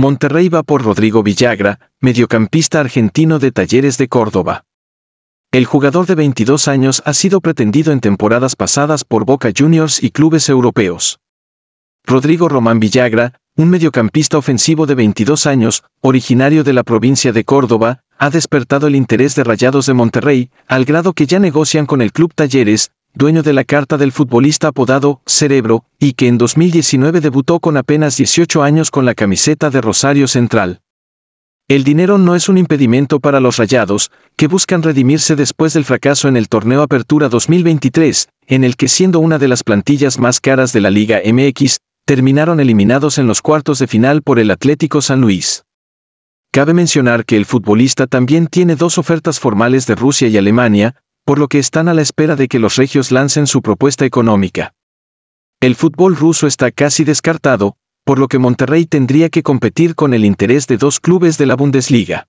Monterrey va por Rodrigo Villagra, mediocampista argentino de Talleres de Córdoba. El jugador de 22 años ha sido pretendido en temporadas pasadas por Boca Juniors y clubes europeos. Rodrigo Román Villagra, un mediocampista ofensivo de 22 años, originario de la provincia de Córdoba, ha despertado el interés de Rayados de Monterrey, al grado que ya negocian con el club Talleres, dueño de la carta del futbolista apodado Cerebro, y que en 2019 debutó con apenas 18 años con la camiseta de Rosario Central. El dinero no es un impedimento para los rayados, que buscan redimirse después del fracaso en el torneo Apertura 2023, en el que siendo una de las plantillas más caras de la Liga MX, terminaron eliminados en los cuartos de final por el Atlético San Luis. Cabe mencionar que el futbolista también tiene dos ofertas formales de Rusia y Alemania, por lo que están a la espera de que los regios lancen su propuesta económica. El fútbol ruso está casi descartado, por lo que Monterrey tendría que competir con el interés de dos clubes de la Bundesliga.